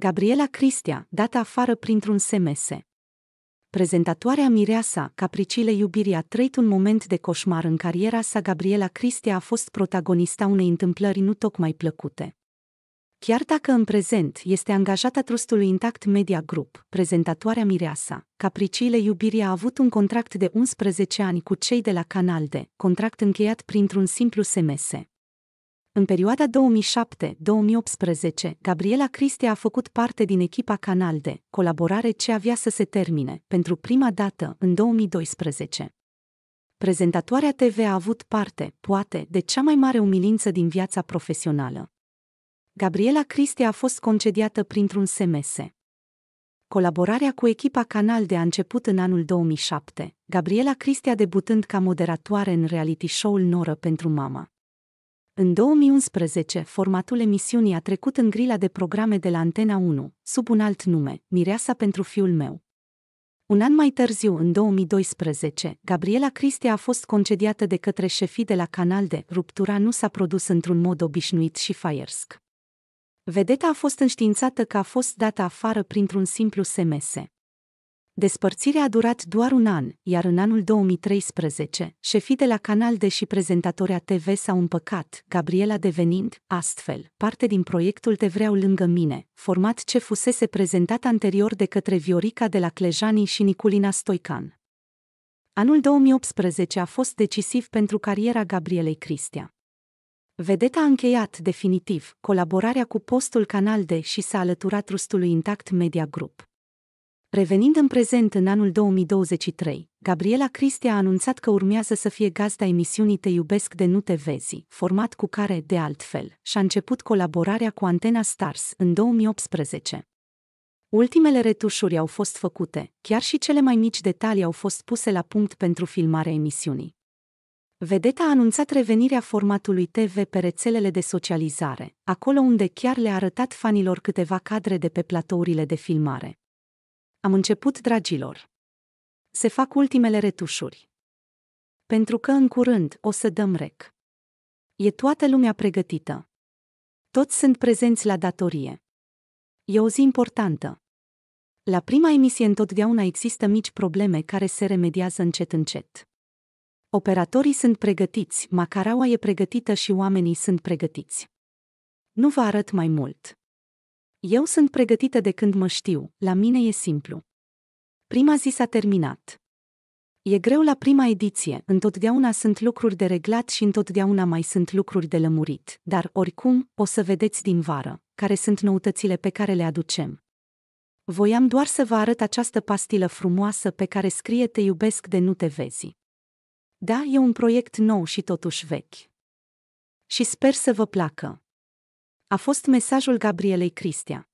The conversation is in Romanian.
Gabriela Cristea, dată afară printr-un SMS. Prezentatoarea Mireasa, capricile iubirii a trăit un moment de coșmar în cariera sa. Gabriela Cristea a fost protagonista unei întâmplări nu tocmai plăcute. Chiar dacă în prezent este angajata trustului Intact Media Group, prezentatoarea Mireasa, Capriciile Iubirii a avut un contract de 11 ani cu cei de la Canal D, contract încheiat printr-un simplu SMS. În perioada 2007-2018, Gabriela Cristea a făcut parte din echipa Canalde, colaborare ce avea să se termine, pentru prima dată, în 2012. Prezentatoarea TV a avut parte, poate, de cea mai mare umilință din viața profesională. Gabriela Cristea a fost concediată printr-un SMS. Colaborarea cu echipa Canal de a început în anul 2007, Gabriela Cristea debutând ca moderatoare în reality show-ul Noră pentru Mama. În 2011, formatul emisiunii a trecut în grila de programe de la Antena 1, sub un alt nume, Mireasa pentru fiul meu. Un an mai târziu, în 2012, Gabriela Cristea a fost concediată de către șefii de la canal de Ruptura nu s-a produs într-un mod obișnuit și firesc. Vedeta a fost înștiințată că a fost dată afară printr-un simplu SMS. Despărțirea a durat doar un an, iar în anul 2013, șefii de la Canal de și prezentatoria TV s-au împăcat, Gabriela devenind, astfel, parte din proiectul Te vreau lângă mine, format ce fusese prezentat anterior de către Viorica de la Clejani și Niculina Stoican. Anul 2018 a fost decisiv pentru cariera Gabrielei Cristia. Vedeta a încheiat definitiv colaborarea cu postul Canal de și s-a alăturat rustului Intact Media Group. Revenind în prezent în anul 2023, Gabriela Cristea a anunțat că urmează să fie gazda emisiunii Te iubesc de nu te vezi, format cu care, de altfel, și-a început colaborarea cu Antena Stars în 2018. Ultimele retușuri au fost făcute, chiar și cele mai mici detalii au fost puse la punct pentru filmarea emisiunii. Vedeta a anunțat revenirea formatului TV pe rețelele de socializare, acolo unde chiar le-a arătat fanilor câteva cadre de pe platourile de filmare. Am început, dragilor. Se fac ultimele retușuri. Pentru că în curând o să dăm rec. E toată lumea pregătită. Toți sunt prezenți la datorie. E o zi importantă. La prima emisie întotdeauna există mici probleme care se remediază încet încet. Operatorii sunt pregătiți, macaraua e pregătită și oamenii sunt pregătiți. Nu vă arăt mai mult. Eu sunt pregătită de când mă știu, la mine e simplu. Prima zi s-a terminat. E greu la prima ediție, întotdeauna sunt lucruri de reglat și întotdeauna mai sunt lucruri de lămurit, dar oricum, o să vedeți din vară, care sunt noutățile pe care le aducem. Voiam doar să vă arăt această pastilă frumoasă pe care scrie Te iubesc de nu te vezi. Da, e un proiect nou și totuși vechi. Și sper să vă placă a fost mesajul Gabrielei Cristea.